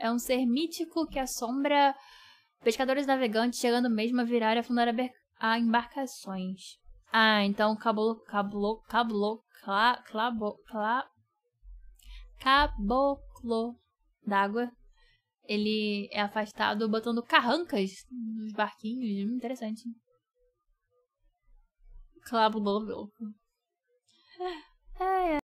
É um ser mítico que assombra pescadores navegantes, chegando mesmo a virar e afundar a, embarcações. Ah, então cablo, cablo, cablo, cla, clabo, cla, caboclo d'água. Ele é afastado botando carrancas nos barquinhos. Interessante. Clabo,